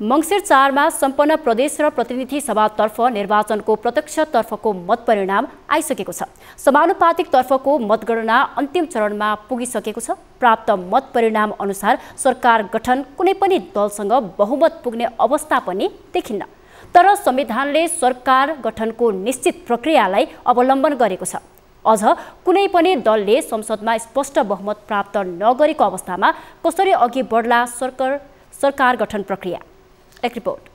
मङ्सिर चारमा सम्पन्न प्रदेश र प्रतिनिधि सभातर्फ निर्वाचनको प्रत्यक्षतर्फको मत परिणाम आइसकेको छ समानुपातिकतर्फको मतगणना अन्तिम चरणमा पुगिसकेको छ प्राप्त मतपरिणाम अनुसार सरकार गठन कुनै पनि दलसँग बहुमत पुग्ने अवस्था पनि देखिन्न तर संविधानले सरकार गठनको निश्चित प्रक्रियालाई अवलम्बन गरेको छ अझ कुनै पनि दलले संसदमा स्पष्ट बहुमत प्राप्त नगरेको अवस्थामा कसरी अघि बढ्ला सरकार सरकार गठन प्रक्रिया एक रिपोर्ट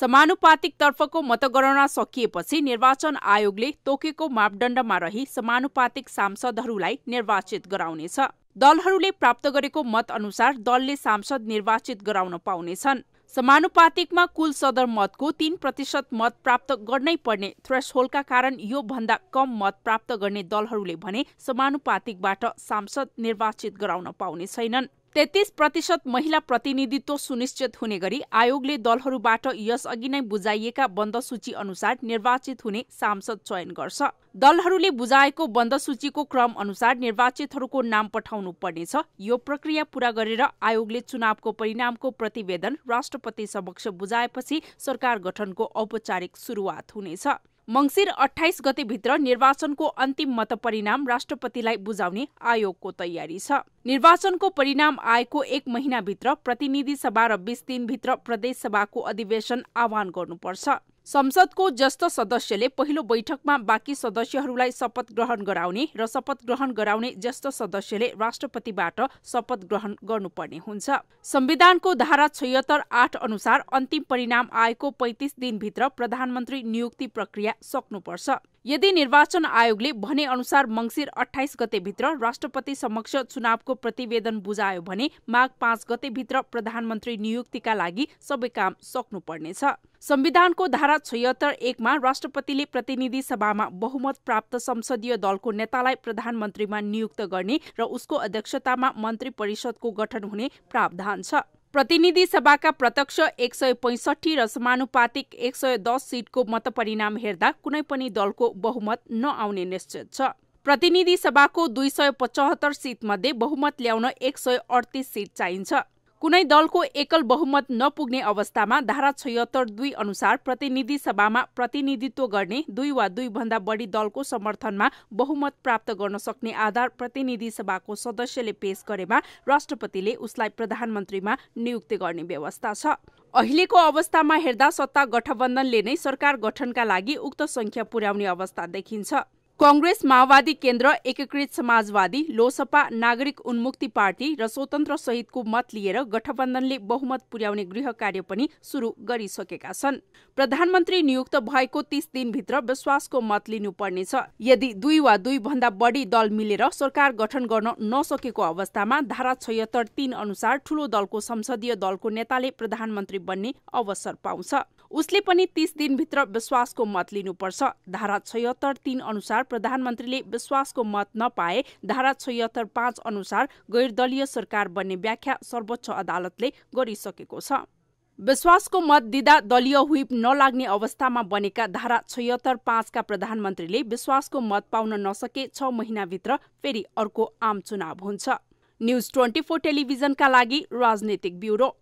समानुपातिक तर्फको मतगणना सकिएपछि निर्वाचन आयोगले तोकेको मापदण्डमा रही समानुपातिक सांसदहरूलाई निर्वाचित गराउनेछ दलहरूले प्राप्त गरेको मत अनुसार दलले सांसद निर्वाचित गराउन पाउनेछन् समानुपातिकमा कुल सदर मतको तीन प्रतिशत मत प्राप्त गर्नै पर्ने थ्रेस होलका कारण यो भन्दा कम मत प्राप्त गर्ने दलहरूले भने समानुपातिकबाट सांसद निर्वाचित गराउन पाउने छैनन् तेत्तिस प्रतिशत महिला प्रतिनिधित्व सुनिश्चित हुने गरी आयोगले दलहरूबाट यसअघि नै बुझाइएका बन्दसूची अनुसार निर्वाचित हुने सांसद चयन गर्छ दलहरूले बुझाएको बन्दसूचीको सूचीको क्रम अनुसार निर्वाचितहरूको नाम पठाउनु पर्नेछ यो प्रक्रिया पूरा गरेर आयोगले चुनावको परिणामको प्रतिवेदन राष्ट्रपति समक्ष बुझाएपछि सरकार गठनको औपचारिक सुरुवात हुनेछ मङ्सिर अठाइस गतेभित्र निर्वाचनको अन्तिम मत परिणाम राष्ट्रपतिलाई बुझाउने आयोगको तयारी छ निर्वाचनको परिणाम आएको एक महिनाभित्र प्रतिनिधि सभा र बीस दिनभित्र प्रदेशसभाको अधिवेशन आह्वान गर्नुपर्छ संसदको जस्तो सदस्यले पहिलो बैठकमा बाँकी सदस्यहरूलाई शपथ ग्रहण गराउने र शपथ ग्रहण गराउने जस्तो सदस्यले राष्ट्रपतिबाट शपथ ग्रहण गर्नुपर्ने हुन्छ संविधानको धारा छयत्तर आठ अनुसार अन्तिम परिणाम आएको पैंतिस दिनभित्र प्रधानमन्त्री नियुक्ति प्रक्रिया सक्नुपर्छ यदि निर्वाचन आयोगले भने भनेअनुसार मङ्सिर अठाइस गतेभित्र राष्ट्रपति समक्ष चुनावको प्रतिवेदन बुझायो भने माघ पाँच गतेभित्र प्रधानमन्त्री नियुक्तिका लागि सबै काम सक्नुपर्नेछ संविधानको धारा छयत्तर एकमा राष्ट्रपतिले प्रतिनिधि सभामा बहुमत प्राप्त संसदीय दलको नेतालाई प्रधानमन्त्रीमा नियुक्त गर्ने र उसको अध्यक्षतामा मन्त्री परिषदको गठन हुने प्रावधान छ प्रतिनिधि सभाका प्रत्यक्ष एक सय पैँसठी र समानुपातिक एक सय दस सिटको मतपरिणाम हेर्दा कुनै पनि दलको बहुमत नआउने निश्चित छ प्रतिनिधि सभाको दुई सय पचहत्तर सिटमध्ये बहुमत ल्याउन एक सय अडतिस सिट चाहिन्छ कुनै दलको एकल बहुमत नपुग्ने अवस्थामा धारा छयत्तर दुई अनुसार प्रतिनिधि सभामा प्रतिनिधित्व गर्ने दुई वा दुईभन्दा बढी दलको समर्थनमा बहुमत प्राप्त गर्न सक्ने आधार प्रतिनिधि सभाको सदस्यले पेश गरेमा राष्ट्रपतिले उसलाई प्रधानमन्त्रीमा नियुक्ति गर्ने व्यवस्था छ अहिलेको अवस्थामा हेर्दा सत्ता गठबन्धनले नै सरकार गठनका लागि उक्त संख्या पुर्याउने अवस्था देखिन्छ कंग्रेस माओवादी केन्द्र एकीकृत समाजवादी लोसपा नागरिक उन्मुक्ति पार्टी र स्वतन्त्र सहितको मत लिएर गठबन्धनले बहुमत पुर्याउने गृह कार्य पनि सुरु गरिसकेका छन् प्रधानमन्त्री नियुक्त भएको तीस दिनभित्र विश्वासको मत लिनुपर्नेछ यदि दुई वा दुई भन्दा बढी दल मिलेर सरकार गठन गर्न नसकेको अवस्थामा धारा छयत्तर तीन अनुसार ठूलो दलको संसदीय दलको नेताले प्रधानमन्त्री बन्ने अवसर पाउँछ उसले पनि तीस दिनभित्र विश्वासको मत लिनुपर्छ धारा छयत्तर तीन अनुसार प्रधानमन्त्रीले विश्वासको मत नपाए धारा छयत्तर पाँच अनुसार गैरदलीय सरकार बन्ने व्याख्या सर्वोच्च अदालतले गरिसकेको छ विश्वासको मत दिँदा दलीय ह्विप नलाग्ने अवस्थामा बनेका धारा छयत्तर पाँचका प्रधानमन्त्रीले विश्वासको मत पाउन नसके छ महिनाभित्र फेरि अर्को आम चुनाव हुन्छ न्युज ट्वेन्टी फोर टेलिभिजनका लागि राजनैतिक ब्युरो